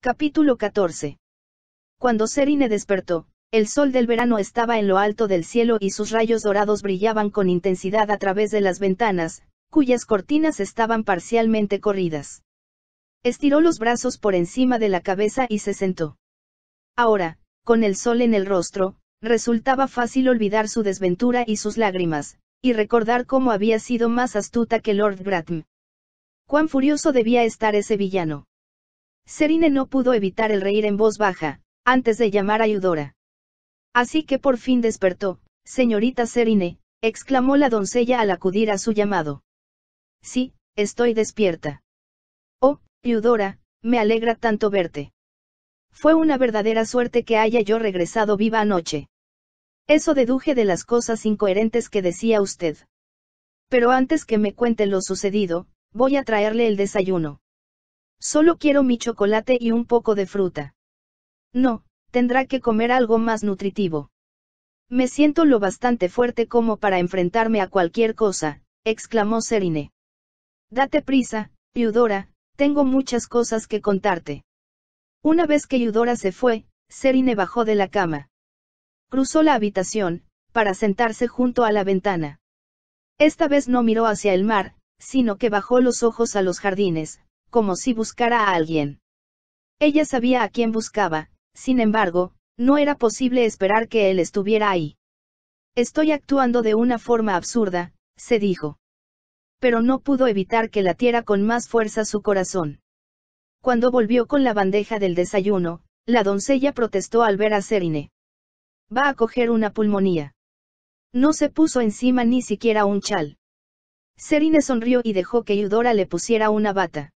Capítulo 14. Cuando Serine despertó, el sol del verano estaba en lo alto del cielo y sus rayos dorados brillaban con intensidad a través de las ventanas, cuyas cortinas estaban parcialmente corridas. Estiró los brazos por encima de la cabeza y se sentó. Ahora, con el sol en el rostro, resultaba fácil olvidar su desventura y sus lágrimas, y recordar cómo había sido más astuta que Lord Bratm. Cuán furioso debía estar ese villano. Serine no pudo evitar el reír en voz baja, antes de llamar a Yudora. Así que por fin despertó, señorita Serine, exclamó la doncella al acudir a su llamado. Sí, estoy despierta. Oh, Yudora, me alegra tanto verte. Fue una verdadera suerte que haya yo regresado viva anoche. Eso deduje de las cosas incoherentes que decía usted. Pero antes que me cuente lo sucedido, voy a traerle el desayuno. Solo quiero mi chocolate y un poco de fruta. No, tendrá que comer algo más nutritivo. Me siento lo bastante fuerte como para enfrentarme a cualquier cosa, exclamó Serine. Date prisa, Yudora, tengo muchas cosas que contarte. Una vez que Yudora se fue, Serine bajó de la cama. Cruzó la habitación, para sentarse junto a la ventana. Esta vez no miró hacia el mar, sino que bajó los ojos a los jardines, como si buscara a alguien. Ella sabía a quién buscaba, sin embargo, no era posible esperar que él estuviera ahí. Estoy actuando de una forma absurda, se dijo. Pero no pudo evitar que latiera con más fuerza su corazón. Cuando volvió con la bandeja del desayuno, la doncella protestó al ver a Serine. Va a coger una pulmonía. No se puso encima ni siquiera un chal. Serine sonrió y dejó que Yudora le pusiera una bata.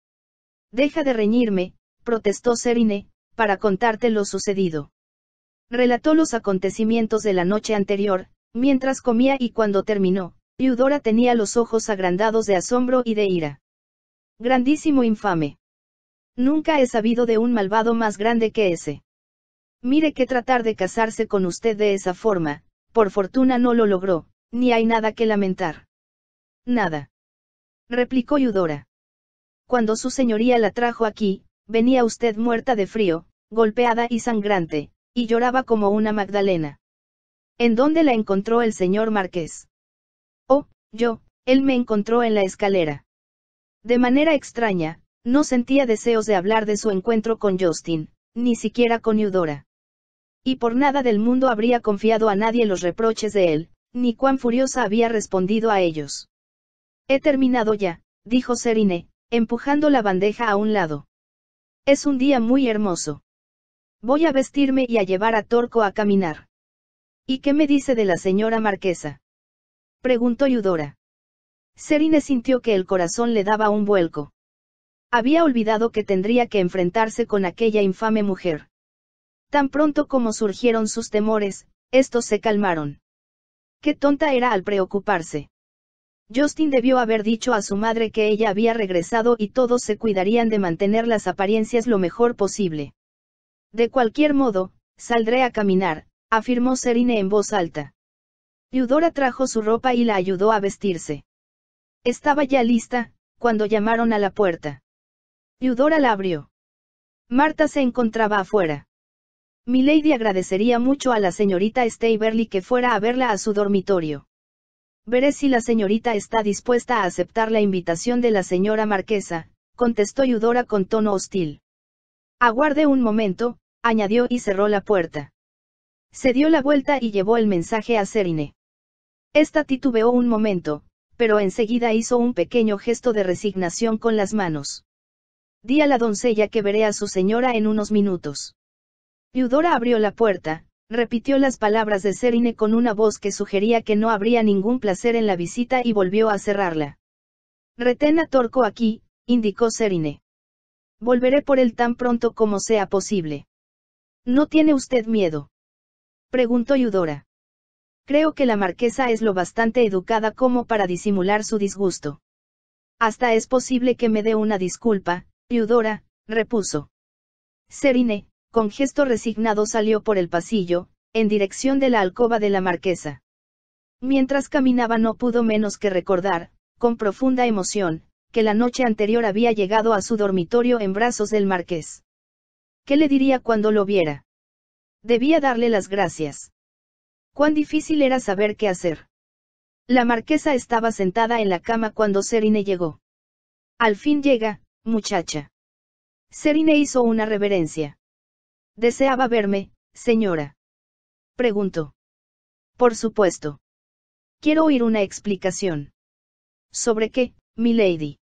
Deja de reñirme, protestó Serine, para contarte lo sucedido. Relató los acontecimientos de la noche anterior, mientras comía y cuando terminó, Eudora tenía los ojos agrandados de asombro y de ira. Grandísimo infame. Nunca he sabido de un malvado más grande que ese. Mire que tratar de casarse con usted de esa forma, por fortuna no lo logró, ni hay nada que lamentar. Nada. Replicó Yudora cuando su señoría la trajo aquí, venía usted muerta de frío, golpeada y sangrante, y lloraba como una Magdalena. ¿En dónde la encontró el señor Marqués? Oh, yo, él me encontró en la escalera. De manera extraña, no sentía deseos de hablar de su encuentro con Justin, ni siquiera con Eudora. Y por nada del mundo habría confiado a nadie los reproches de él, ni cuán furiosa había respondido a ellos. He terminado ya, dijo Serine, empujando la bandeja a un lado. Es un día muy hermoso. Voy a vestirme y a llevar a Torco a caminar. ¿Y qué me dice de la señora marquesa? preguntó Yudora. Serine sintió que el corazón le daba un vuelco. Había olvidado que tendría que enfrentarse con aquella infame mujer. Tan pronto como surgieron sus temores, estos se calmaron. Qué tonta era al preocuparse. Justin debió haber dicho a su madre que ella había regresado y todos se cuidarían de mantener las apariencias lo mejor posible. De cualquier modo, saldré a caminar, afirmó Serine en voz alta. Eudora trajo su ropa y la ayudó a vestirse. Estaba ya lista, cuando llamaron a la puerta. Eudora la abrió. Marta se encontraba afuera. Milady agradecería mucho a la señorita Staverly que fuera a verla a su dormitorio. Veré si la señorita está dispuesta a aceptar la invitación de la señora marquesa, contestó Yudora con tono hostil. Aguarde un momento, añadió y cerró la puerta. Se dio la vuelta y llevó el mensaje a Serine. Esta titubeó un momento, pero enseguida hizo un pequeño gesto de resignación con las manos. Di a la doncella que veré a su señora en unos minutos. Yudora abrió la puerta, Repitió las palabras de Serine con una voz que sugería que no habría ningún placer en la visita y volvió a cerrarla. Retén a Torco aquí, indicó Serine. Volveré por él tan pronto como sea posible. ¿No tiene usted miedo? preguntó Yudora. Creo que la marquesa es lo bastante educada como para disimular su disgusto. Hasta es posible que me dé una disculpa, Yudora, repuso. Serine, con gesto resignado salió por el pasillo, en dirección de la alcoba de la marquesa. Mientras caminaba no pudo menos que recordar, con profunda emoción, que la noche anterior había llegado a su dormitorio en brazos del marqués. ¿Qué le diría cuando lo viera? Debía darle las gracias. Cuán difícil era saber qué hacer. La marquesa estaba sentada en la cama cuando Serine llegó. Al fin llega, muchacha. Serine hizo una reverencia. ¿Deseaba verme, señora? Preguntó. Por supuesto. Quiero oír una explicación. ¿Sobre qué, mi lady?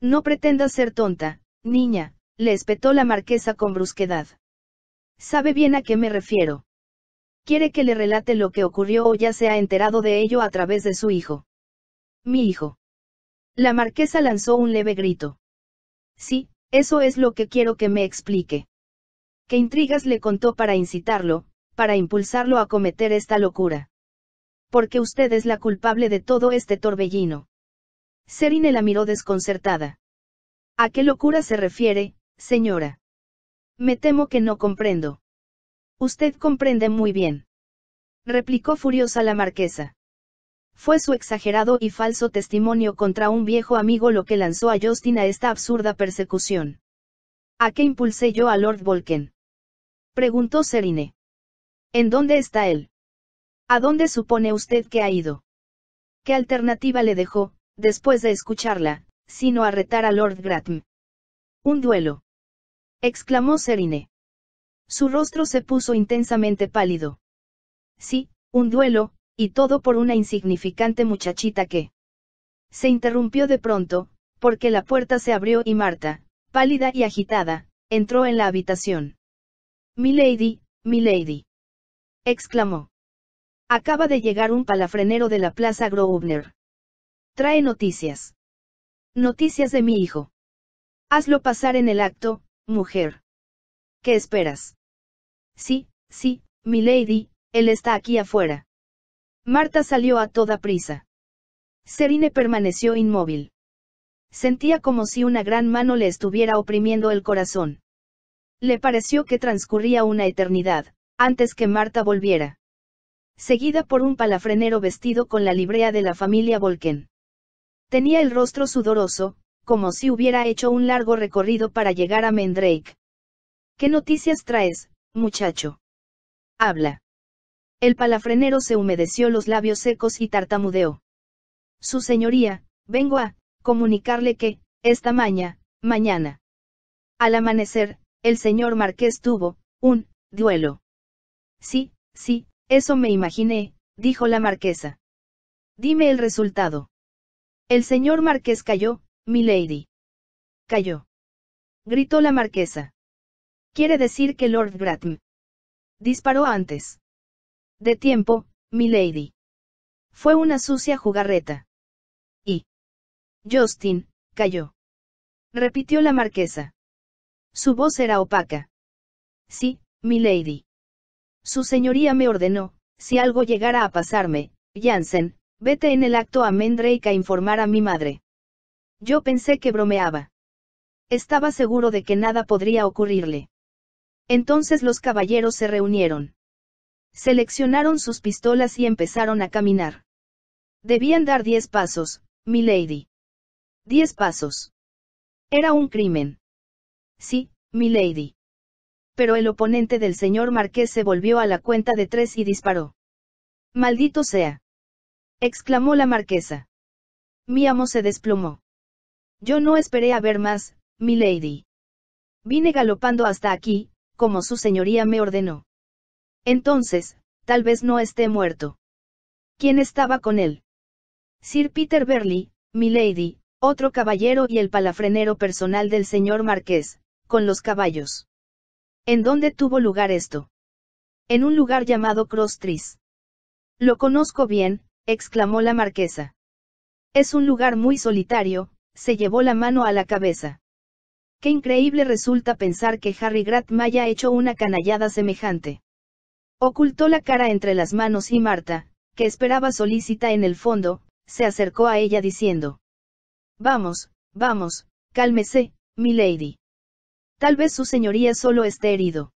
No pretenda ser tonta, niña, le espetó la marquesa con brusquedad. Sabe bien a qué me refiero. Quiere que le relate lo que ocurrió o ya se ha enterado de ello a través de su hijo. Mi hijo. La marquesa lanzó un leve grito. Sí, eso es lo que quiero que me explique. ¿Qué intrigas le contó para incitarlo, para impulsarlo a cometer esta locura? Porque usted es la culpable de todo este torbellino. Serine la miró desconcertada. ¿A qué locura se refiere, señora? Me temo que no comprendo. Usted comprende muy bien. Replicó furiosa la marquesa. Fue su exagerado y falso testimonio contra un viejo amigo lo que lanzó a Justin a esta absurda persecución. ¿A qué impulsé yo a Lord Volken? Preguntó Serine. ¿En dónde está él? ¿A dónde supone usted que ha ido? ¿Qué alternativa le dejó, después de escucharla, sino a retar a Lord Gratm? Un duelo. exclamó Serine. Su rostro se puso intensamente pálido. Sí, un duelo, y todo por una insignificante muchachita que... Se interrumpió de pronto, porque la puerta se abrió y Marta, pálida y agitada, entró en la habitación. Milady, Milady. exclamó. Acaba de llegar un palafrenero de la Plaza Grobner. Trae noticias. Noticias de mi hijo. Hazlo pasar en el acto, mujer. ¿Qué esperas? Sí, sí, Milady, él está aquí afuera. Marta salió a toda prisa. Serine permaneció inmóvil. Sentía como si una gran mano le estuviera oprimiendo el corazón. Le pareció que transcurría una eternidad, antes que Marta volviera. Seguida por un palafrenero vestido con la librea de la familia Volken. Tenía el rostro sudoroso, como si hubiera hecho un largo recorrido para llegar a Mendrake. ¿Qué noticias traes, muchacho? Habla. El palafrenero se humedeció los labios secos y tartamudeó. Su señoría, vengo a comunicarle que, esta mañana, mañana. Al amanecer, el señor Marqués tuvo, un, duelo. Sí, sí, eso me imaginé, dijo la marquesa. Dime el resultado. El señor Marqués cayó, mi lady. Cayó. Gritó la marquesa. Quiere decir que Lord Grattan disparó antes. De tiempo, mi lady. Fue una sucia jugarreta. Y. Justin, cayó. Repitió la marquesa. Su voz era opaca. Sí, mi lady. Su señoría me ordenó, si algo llegara a pasarme, Jansen, vete en el acto a Mendrake a informar a mi madre. Yo pensé que bromeaba. Estaba seguro de que nada podría ocurrirle. Entonces los caballeros se reunieron. Seleccionaron sus pistolas y empezaron a caminar. Debían dar diez pasos, mi lady. Diez pasos. Era un crimen. Sí, milady. Pero el oponente del señor marqués se volvió a la cuenta de tres y disparó. Maldito sea. exclamó la marquesa. Mi amo se desplomó. Yo no esperé a ver más, milady. Vine galopando hasta aquí, como su señoría me ordenó. Entonces, tal vez no esté muerto. ¿Quién estaba con él? Sir Peter Burley, milady, otro caballero y el palafrenero personal del señor marqués con los caballos. ¿En dónde tuvo lugar esto? En un lugar llamado Cross Trees. Lo conozco bien, exclamó la marquesa. Es un lugar muy solitario, se llevó la mano a la cabeza. Qué increíble resulta pensar que Harry Grant haya hecho una canallada semejante. Ocultó la cara entre las manos y Marta, que esperaba solícita en el fondo, se acercó a ella diciendo. Vamos, vamos, cálmese, lady! Tal vez su señoría solo esté herido.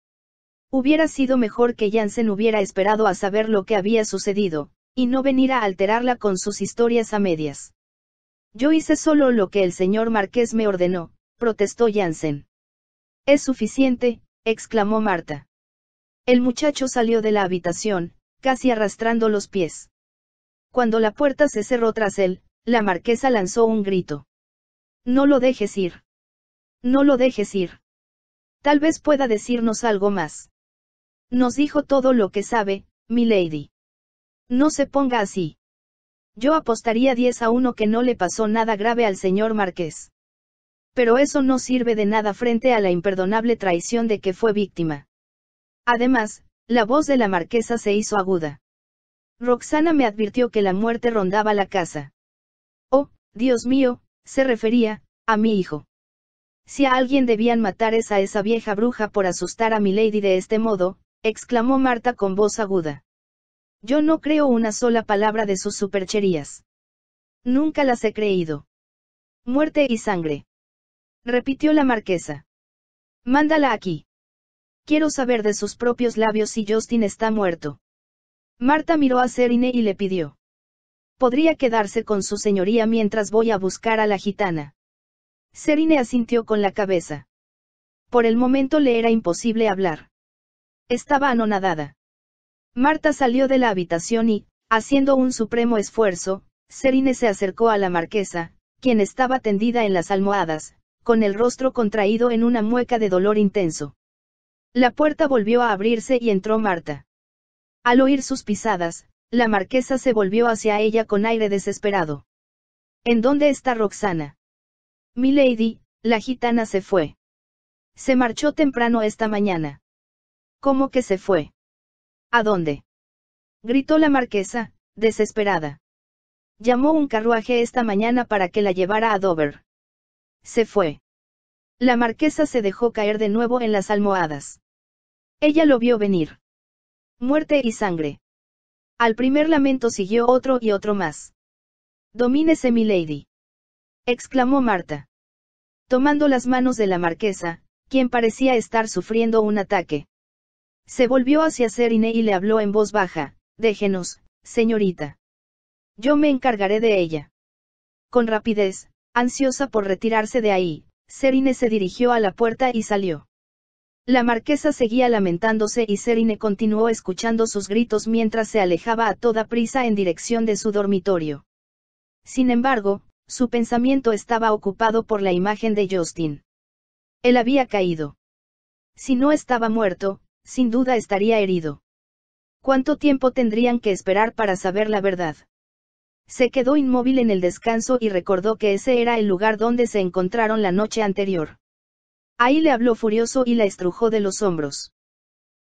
Hubiera sido mejor que Jansen hubiera esperado a saber lo que había sucedido, y no venir a alterarla con sus historias a medias. Yo hice solo lo que el señor marqués me ordenó, protestó Jansen. Es suficiente, exclamó Marta. El muchacho salió de la habitación, casi arrastrando los pies. Cuando la puerta se cerró tras él, la marquesa lanzó un grito. No lo dejes ir. No lo dejes ir. Tal vez pueda decirnos algo más. Nos dijo todo lo que sabe, mi lady. No se ponga así. Yo apostaría 10 a 1 que no le pasó nada grave al señor Marqués. Pero eso no sirve de nada frente a la imperdonable traición de que fue víctima. Además, la voz de la marquesa se hizo aguda. Roxana me advirtió que la muerte rondaba la casa. Oh, Dios mío, se refería, a mi hijo. Si a alguien debían matar es a esa vieja bruja por asustar a Milady de este modo, exclamó Marta con voz aguda. Yo no creo una sola palabra de sus supercherías. Nunca las he creído. Muerte y sangre. Repitió la marquesa. Mándala aquí. Quiero saber de sus propios labios si Justin está muerto. Marta miró a Serine y le pidió. Podría quedarse con su señoría mientras voy a buscar a la gitana. Serine asintió con la cabeza. Por el momento le era imposible hablar. Estaba anonadada. Marta salió de la habitación y, haciendo un supremo esfuerzo, Serine se acercó a la marquesa, quien estaba tendida en las almohadas, con el rostro contraído en una mueca de dolor intenso. La puerta volvió a abrirse y entró Marta. Al oír sus pisadas, la marquesa se volvió hacia ella con aire desesperado. ¿En dónde está Roxana? Milady, la gitana se fue. Se marchó temprano esta mañana. ¿Cómo que se fue? ¿A dónde? Gritó la marquesa, desesperada. Llamó un carruaje esta mañana para que la llevara a Dover. Se fue. La marquesa se dejó caer de nuevo en las almohadas. Ella lo vio venir. Muerte y sangre. Al primer lamento siguió otro y otro más. Domínese, milady exclamó Marta. Tomando las manos de la marquesa, quien parecía estar sufriendo un ataque. Se volvió hacia Serine y le habló en voz baja, déjenos, señorita. Yo me encargaré de ella. Con rapidez, ansiosa por retirarse de ahí, Serine se dirigió a la puerta y salió. La marquesa seguía lamentándose y Serine continuó escuchando sus gritos mientras se alejaba a toda prisa en dirección de su dormitorio. Sin embargo, su pensamiento estaba ocupado por la imagen de Justin. Él había caído. Si no estaba muerto, sin duda estaría herido. ¿Cuánto tiempo tendrían que esperar para saber la verdad? Se quedó inmóvil en el descanso y recordó que ese era el lugar donde se encontraron la noche anterior. Ahí le habló furioso y la estrujó de los hombros.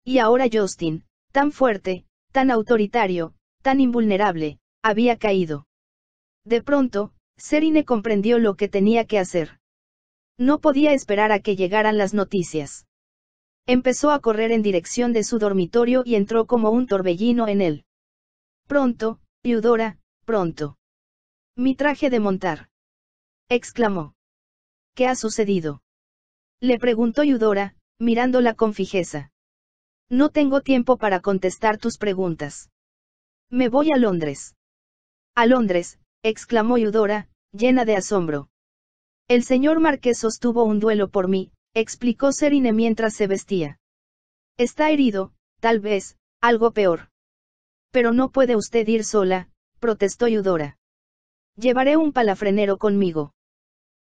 Y ahora Justin, tan fuerte, tan autoritario, tan invulnerable, había caído. De pronto, Serine comprendió lo que tenía que hacer. No podía esperar a que llegaran las noticias. Empezó a correr en dirección de su dormitorio y entró como un torbellino en él. Pronto, Eudora, pronto. Mi traje de montar. exclamó. ¿Qué ha sucedido? Le preguntó Yudora, mirándola con fijeza. No tengo tiempo para contestar tus preguntas. Me voy a Londres. A Londres, exclamó Yudora, llena de asombro. El señor marqués sostuvo un duelo por mí, explicó Serine mientras se vestía. Está herido, tal vez, algo peor. Pero no puede usted ir sola, protestó Yudora. Llevaré un palafrenero conmigo.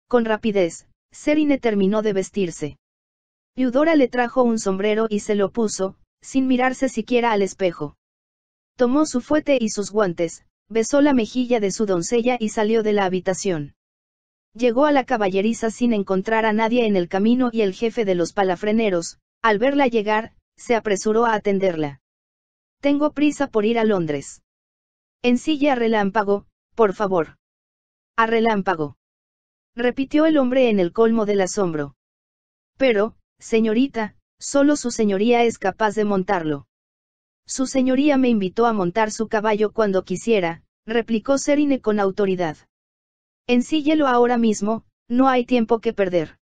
Con rapidez, Serine terminó de vestirse. Yudora le trajo un sombrero y se lo puso, sin mirarse siquiera al espejo. Tomó su fuete y sus guantes, besó la mejilla de su doncella y salió de la habitación. Llegó a la caballeriza sin encontrar a nadie en el camino y el jefe de los palafreneros, al verla llegar, se apresuró a atenderla. Tengo prisa por ir a Londres. En silla a relámpago, por favor. A relámpago. Repitió el hombre en el colmo del asombro. Pero, señorita, solo su señoría es capaz de montarlo. Su señoría me invitó a montar su caballo cuando quisiera, replicó Serine con autoridad. «Ensíguelo ahora mismo, no hay tiempo que perder.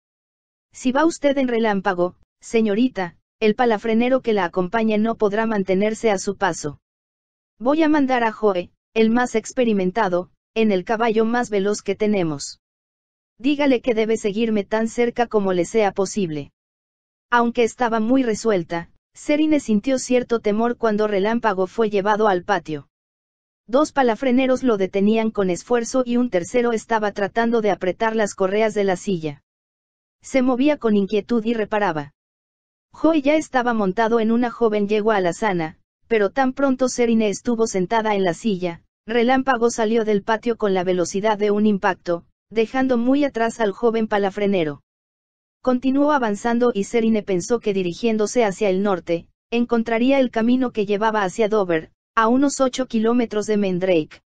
Si va usted en relámpago, señorita, el palafrenero que la acompañe no podrá mantenerse a su paso. Voy a mandar a Joe, el más experimentado, en el caballo más veloz que tenemos. Dígale que debe seguirme tan cerca como le sea posible. Aunque estaba muy resuelta, Serine sintió cierto temor cuando Relámpago fue llevado al patio. Dos palafreneros lo detenían con esfuerzo y un tercero estaba tratando de apretar las correas de la silla. Se movía con inquietud y reparaba. Joy ya estaba montado en una joven yegua alazana, pero tan pronto Serine estuvo sentada en la silla, Relámpago salió del patio con la velocidad de un impacto, dejando muy atrás al joven palafrenero. Continuó avanzando y Serine pensó que dirigiéndose hacia el norte, encontraría el camino que llevaba hacia Dover, a unos 8 kilómetros de Mendrake.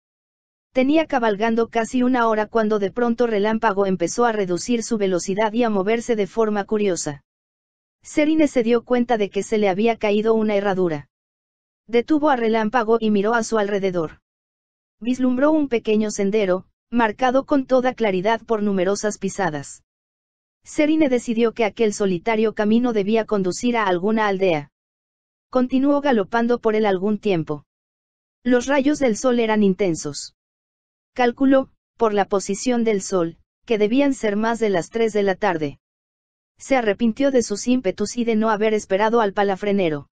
Tenía cabalgando casi una hora cuando de pronto Relámpago empezó a reducir su velocidad y a moverse de forma curiosa. Serine se dio cuenta de que se le había caído una herradura. Detuvo a Relámpago y miró a su alrededor. Vislumbró un pequeño sendero, marcado con toda claridad por numerosas pisadas. Serine decidió que aquel solitario camino debía conducir a alguna aldea. Continuó galopando por él algún tiempo. Los rayos del sol eran intensos. Calculó, por la posición del sol, que debían ser más de las tres de la tarde. Se arrepintió de sus ímpetus y de no haber esperado al palafrenero.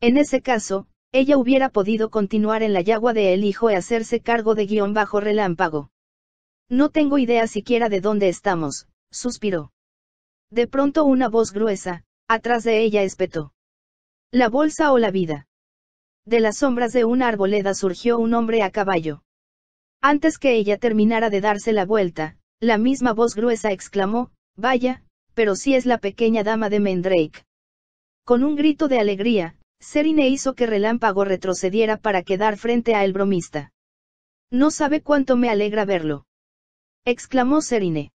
En ese caso, ella hubiera podido continuar en la yagua de el hijo y hacerse cargo de guión bajo relámpago. No tengo idea siquiera de dónde estamos, suspiró. De pronto una voz gruesa, atrás de ella espetó. La bolsa o la vida. De las sombras de una arboleda surgió un hombre a caballo. Antes que ella terminara de darse la vuelta, la misma voz gruesa exclamó, Vaya, pero si es la pequeña dama de Mendrake. Con un grito de alegría, Serine hizo que Relámpago retrocediera para quedar frente a el bromista. No sabe cuánto me alegra verlo. Exclamó Serine.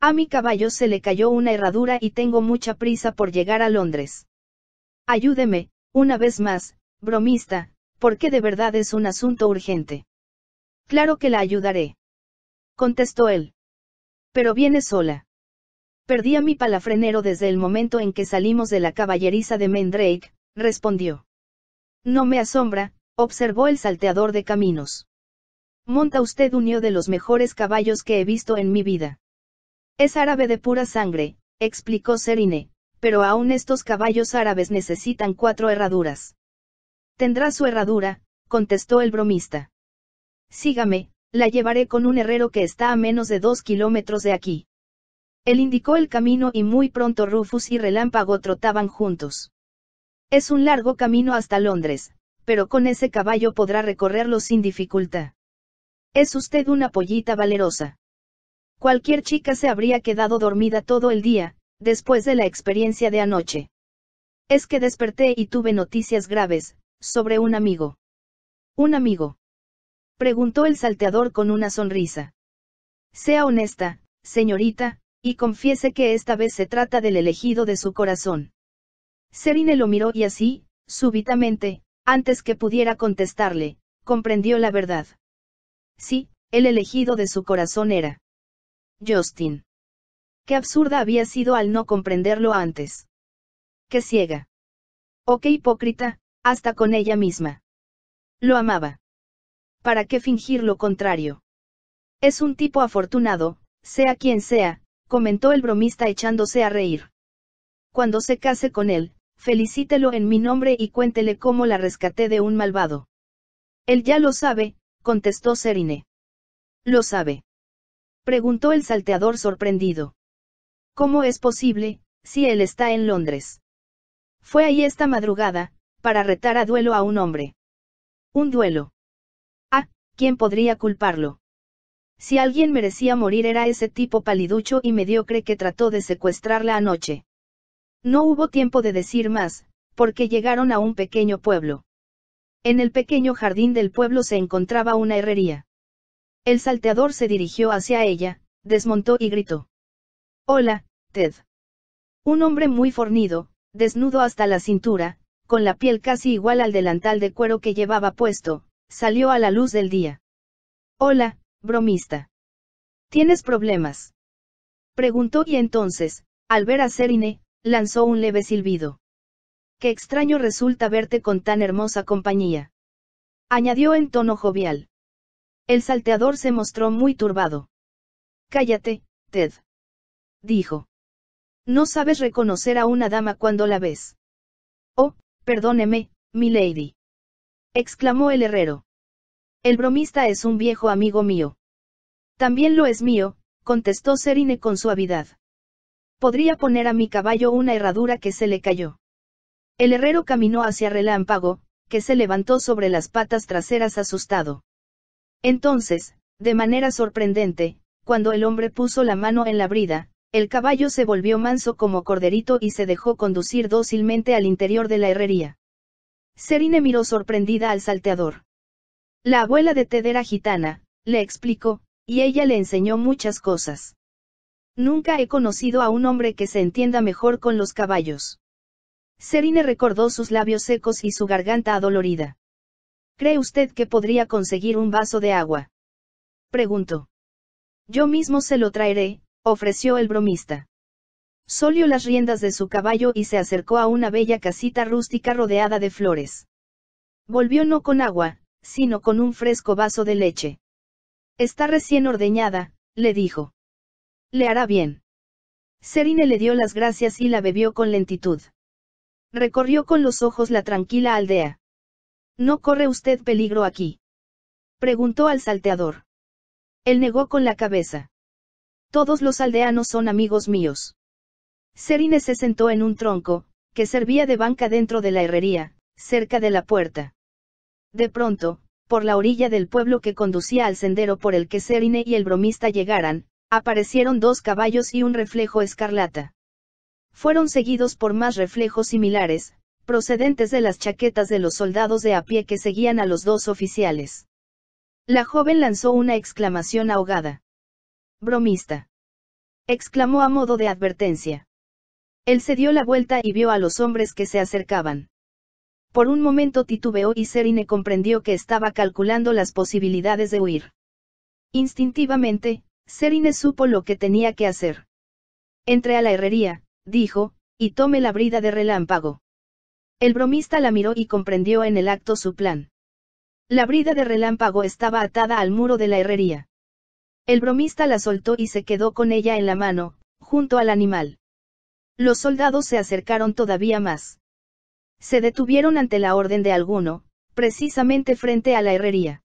A mi caballo se le cayó una herradura y tengo mucha prisa por llegar a Londres. Ayúdeme, una vez más, bromista, porque de verdad es un asunto urgente. Claro que la ayudaré. Contestó él. Pero viene sola. Perdí a mi palafrenero desde el momento en que salimos de la caballeriza de Mendrake, respondió. No me asombra, observó el salteador de caminos. Monta usted un de los mejores caballos que he visto en mi vida. Es árabe de pura sangre, explicó Serine, pero aún estos caballos árabes necesitan cuatro herraduras. Tendrá su herradura, contestó el bromista. Sígame, la llevaré con un herrero que está a menos de dos kilómetros de aquí. Él indicó el camino y muy pronto Rufus y Relámpago trotaban juntos. Es un largo camino hasta Londres, pero con ese caballo podrá recorrerlo sin dificultad. Es usted una pollita valerosa. Cualquier chica se habría quedado dormida todo el día, después de la experiencia de anoche. Es que desperté y tuve noticias graves, sobre un amigo. ¿Un amigo? Preguntó el salteador con una sonrisa. Sea honesta, señorita, y confiese que esta vez se trata del elegido de su corazón. Serine lo miró y así, súbitamente, antes que pudiera contestarle, comprendió la verdad. Sí, el elegido de su corazón era. Justin. Qué absurda había sido al no comprenderlo antes. Qué ciega. O qué hipócrita, hasta con ella misma. Lo amaba. ¿Para qué fingir lo contrario? Es un tipo afortunado, sea quien sea, comentó el bromista echándose a reír. Cuando se case con él, felicítelo en mi nombre y cuéntele cómo la rescaté de un malvado. Él ya lo sabe, contestó Serine. Lo sabe preguntó el salteador sorprendido. ¿Cómo es posible, si él está en Londres? Fue ahí esta madrugada, para retar a duelo a un hombre. Un duelo. Ah, ¿quién podría culparlo? Si alguien merecía morir era ese tipo paliducho y mediocre que trató de secuestrarla anoche. No hubo tiempo de decir más, porque llegaron a un pequeño pueblo. En el pequeño jardín del pueblo se encontraba una herrería. El salteador se dirigió hacia ella, desmontó y gritó. Hola, Ted. Un hombre muy fornido, desnudo hasta la cintura, con la piel casi igual al delantal de cuero que llevaba puesto, salió a la luz del día. Hola, bromista. ¿Tienes problemas? Preguntó y entonces, al ver a Serine, lanzó un leve silbido. Qué extraño resulta verte con tan hermosa compañía. Añadió en tono jovial. El salteador se mostró muy turbado. Cállate, Ted. Dijo. No sabes reconocer a una dama cuando la ves. Oh, perdóneme, mi lady. Exclamó el herrero. El bromista es un viejo amigo mío. También lo es mío, contestó Serine con suavidad. Podría poner a mi caballo una herradura que se le cayó. El herrero caminó hacia Relámpago, que se levantó sobre las patas traseras asustado. Entonces, de manera sorprendente, cuando el hombre puso la mano en la brida, el caballo se volvió manso como corderito y se dejó conducir dócilmente al interior de la herrería. Serine miró sorprendida al salteador. La abuela de Ted era gitana, le explicó, y ella le enseñó muchas cosas. Nunca he conocido a un hombre que se entienda mejor con los caballos. Serine recordó sus labios secos y su garganta adolorida. ¿Cree usted que podría conseguir un vaso de agua? Preguntó. Yo mismo se lo traeré, ofreció el bromista. Solió las riendas de su caballo y se acercó a una bella casita rústica rodeada de flores. Volvió no con agua, sino con un fresco vaso de leche. Está recién ordeñada, le dijo. Le hará bien. Serine le dio las gracias y la bebió con lentitud. Recorrió con los ojos la tranquila aldea. ¿No corre usted peligro aquí? Preguntó al salteador. Él negó con la cabeza. Todos los aldeanos son amigos míos. Serine se sentó en un tronco, que servía de banca dentro de la herrería, cerca de la puerta. De pronto, por la orilla del pueblo que conducía al sendero por el que Serine y el bromista llegaran, aparecieron dos caballos y un reflejo escarlata. Fueron seguidos por más reflejos similares, procedentes de las chaquetas de los soldados de a pie que seguían a los dos oficiales. La joven lanzó una exclamación ahogada. Bromista. exclamó a modo de advertencia. Él se dio la vuelta y vio a los hombres que se acercaban. Por un momento titubeó y Serine comprendió que estaba calculando las posibilidades de huir. Instintivamente, Serine supo lo que tenía que hacer. Entre a la herrería, dijo, y tome la brida de relámpago. El bromista la miró y comprendió en el acto su plan. La brida de relámpago estaba atada al muro de la herrería. El bromista la soltó y se quedó con ella en la mano, junto al animal. Los soldados se acercaron todavía más. Se detuvieron ante la orden de alguno, precisamente frente a la herrería.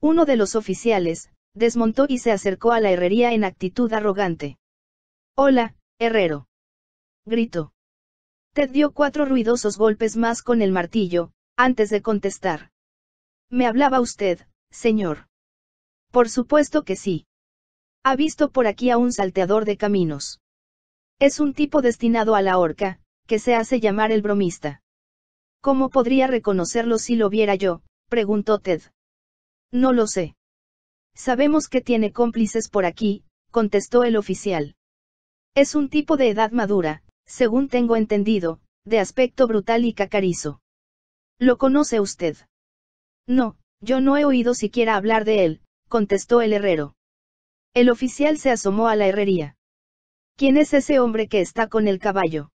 Uno de los oficiales, desmontó y se acercó a la herrería en actitud arrogante. Hola, herrero. Gritó. Ted dio cuatro ruidosos golpes más con el martillo, antes de contestar. Me hablaba usted, señor. Por supuesto que sí. Ha visto por aquí a un salteador de caminos. Es un tipo destinado a la horca, que se hace llamar el bromista. ¿Cómo podría reconocerlo si lo viera yo? preguntó Ted. No lo sé. Sabemos que tiene cómplices por aquí, contestó el oficial. Es un tipo de edad madura, según tengo entendido, de aspecto brutal y cacarizo. ¿Lo conoce usted? No, yo no he oído siquiera hablar de él, contestó el herrero. El oficial se asomó a la herrería. ¿Quién es ese hombre que está con el caballo?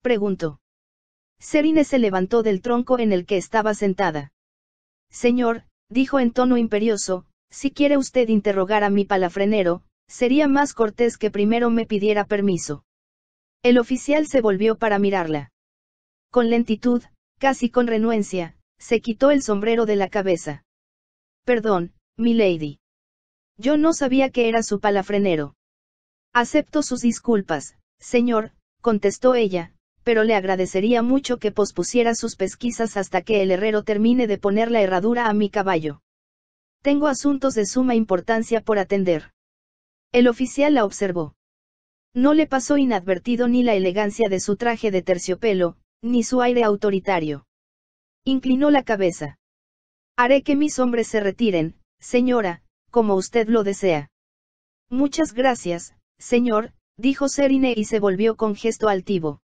preguntó. Serine se levantó del tronco en el que estaba sentada. Señor, dijo en tono imperioso, si quiere usted interrogar a mi palafrenero, sería más cortés que primero me pidiera permiso. El oficial se volvió para mirarla. Con lentitud, casi con renuencia, se quitó el sombrero de la cabeza. Perdón, mi lady. Yo no sabía que era su palafrenero. Acepto sus disculpas, señor, contestó ella, pero le agradecería mucho que pospusiera sus pesquisas hasta que el herrero termine de poner la herradura a mi caballo. Tengo asuntos de suma importancia por atender. El oficial la observó. No le pasó inadvertido ni la elegancia de su traje de terciopelo, ni su aire autoritario. Inclinó la cabeza. Haré que mis hombres se retiren, señora, como usted lo desea. Muchas gracias, señor, dijo Serine y se volvió con gesto altivo.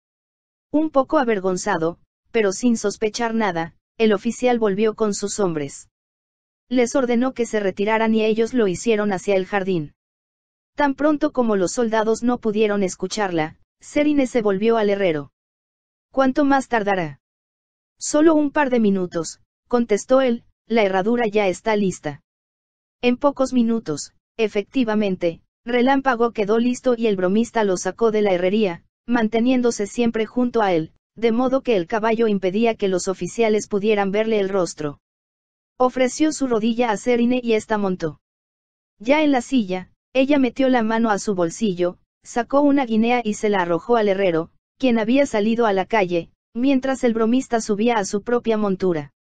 Un poco avergonzado, pero sin sospechar nada, el oficial volvió con sus hombres. Les ordenó que se retiraran y ellos lo hicieron hacia el jardín. Tan pronto como los soldados no pudieron escucharla, Serine se volvió al herrero. ¿Cuánto más tardará? Solo un par de minutos, contestó él, la herradura ya está lista. En pocos minutos, efectivamente, Relámpago quedó listo y el bromista lo sacó de la herrería, manteniéndose siempre junto a él, de modo que el caballo impedía que los oficiales pudieran verle el rostro. Ofreció su rodilla a Serine y esta montó. Ya en la silla, ella metió la mano a su bolsillo, sacó una guinea y se la arrojó al herrero, quien había salido a la calle, mientras el bromista subía a su propia montura.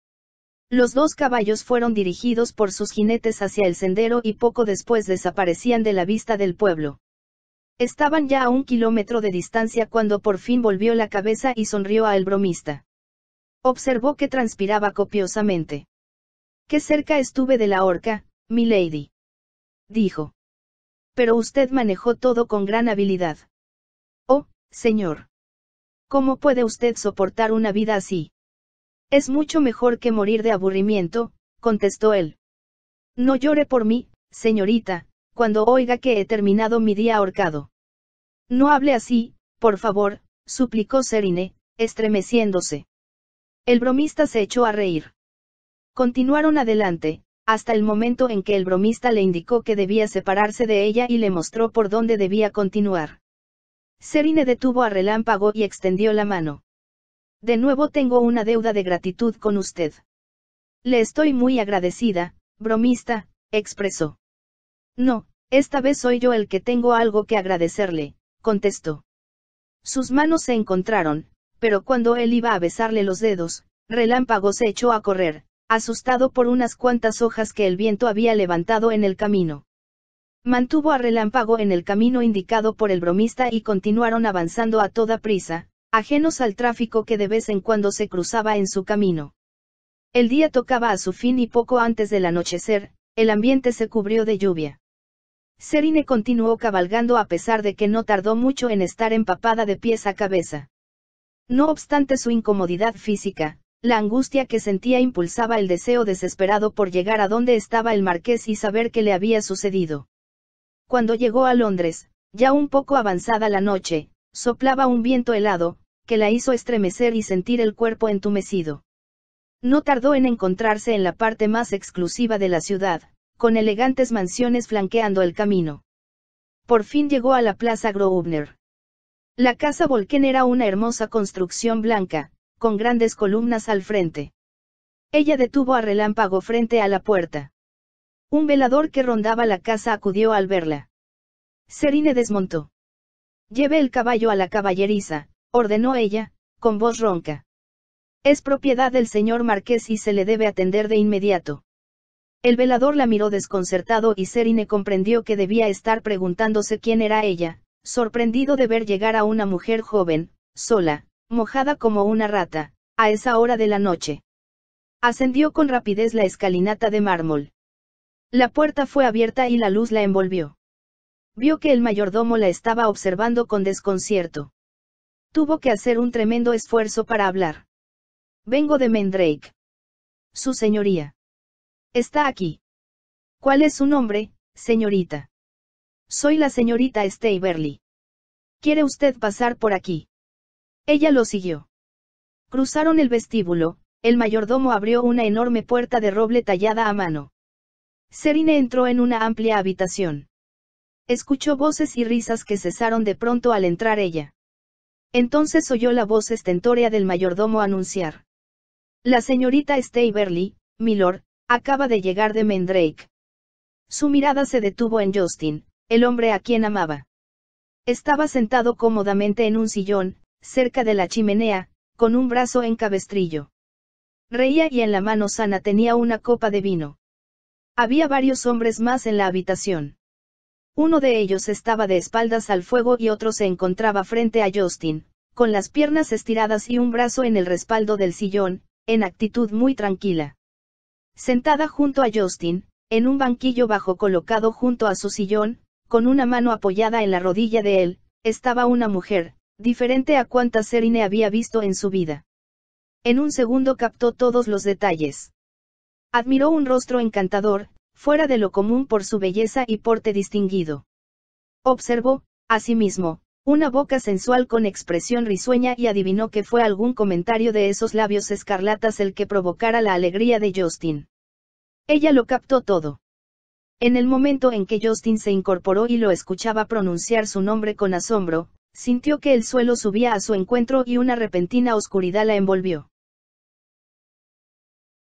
Los dos caballos fueron dirigidos por sus jinetes hacia el sendero y poco después desaparecían de la vista del pueblo. Estaban ya a un kilómetro de distancia cuando por fin volvió la cabeza y sonrió al bromista. Observó que transpiraba copiosamente. Qué cerca estuve de la horca, mi lady. Dijo pero usted manejó todo con gran habilidad. Oh, señor. ¿Cómo puede usted soportar una vida así? Es mucho mejor que morir de aburrimiento, contestó él. No llore por mí, señorita, cuando oiga que he terminado mi día ahorcado. No hable así, por favor, suplicó Serine, estremeciéndose. El bromista se echó a reír. Continuaron adelante, hasta el momento en que el bromista le indicó que debía separarse de ella y le mostró por dónde debía continuar. Serine detuvo a Relámpago y extendió la mano. De nuevo tengo una deuda de gratitud con usted. Le estoy muy agradecida, bromista, expresó. No, esta vez soy yo el que tengo algo que agradecerle, contestó. Sus manos se encontraron, pero cuando él iba a besarle los dedos, Relámpago se echó a correr, asustado por unas cuantas hojas que el viento había levantado en el camino. Mantuvo a relámpago en el camino indicado por el bromista y continuaron avanzando a toda prisa, ajenos al tráfico que de vez en cuando se cruzaba en su camino. El día tocaba a su fin y poco antes del anochecer, el ambiente se cubrió de lluvia. Serine continuó cabalgando a pesar de que no tardó mucho en estar empapada de pies a cabeza. No obstante su incomodidad física, la angustia que sentía impulsaba el deseo desesperado por llegar a donde estaba el marqués y saber qué le había sucedido. Cuando llegó a Londres, ya un poco avanzada la noche, soplaba un viento helado, que la hizo estremecer y sentir el cuerpo entumecido. No tardó en encontrarse en la parte más exclusiva de la ciudad, con elegantes mansiones flanqueando el camino. Por fin llegó a la Plaza Groubner. La casa Volken era una hermosa construcción blanca, con grandes columnas al frente. Ella detuvo a relámpago frente a la puerta. Un velador que rondaba la casa acudió al verla. Serine desmontó. Lleve el caballo a la caballeriza, ordenó ella, con voz ronca. Es propiedad del señor marqués y se le debe atender de inmediato. El velador la miró desconcertado y Serine comprendió que debía estar preguntándose quién era ella, sorprendido de ver llegar a una mujer joven, sola, mojada como una rata, a esa hora de la noche. Ascendió con rapidez la escalinata de mármol. La puerta fue abierta y la luz la envolvió. Vio que el mayordomo la estaba observando con desconcierto. Tuvo que hacer un tremendo esfuerzo para hablar. Vengo de Mendrake. Su señoría. Está aquí. ¿Cuál es su nombre, señorita? Soy la señorita Staverly. ¿Quiere usted pasar por aquí? Ella lo siguió. Cruzaron el vestíbulo, el mayordomo abrió una enorme puerta de roble tallada a mano. Serine entró en una amplia habitación. Escuchó voces y risas que cesaron de pronto al entrar ella. Entonces oyó la voz estentórea del mayordomo anunciar. La señorita Staverly, milord, acaba de llegar de Mendrake. Su mirada se detuvo en Justin, el hombre a quien amaba. Estaba sentado cómodamente en un sillón, cerca de la chimenea, con un brazo en cabestrillo. Reía y en la mano sana tenía una copa de vino. Había varios hombres más en la habitación. Uno de ellos estaba de espaldas al fuego y otro se encontraba frente a Justin, con las piernas estiradas y un brazo en el respaldo del sillón, en actitud muy tranquila. Sentada junto a Justin, en un banquillo bajo colocado junto a su sillón, con una mano apoyada en la rodilla de él, estaba una mujer, diferente a cuantas Serine había visto en su vida. En un segundo captó todos los detalles. Admiró un rostro encantador, fuera de lo común por su belleza y porte distinguido. Observó, asimismo, una boca sensual con expresión risueña y adivinó que fue algún comentario de esos labios escarlatas el que provocara la alegría de Justin. Ella lo captó todo. En el momento en que Justin se incorporó y lo escuchaba pronunciar su nombre con asombro, Sintió que el suelo subía a su encuentro y una repentina oscuridad la envolvió.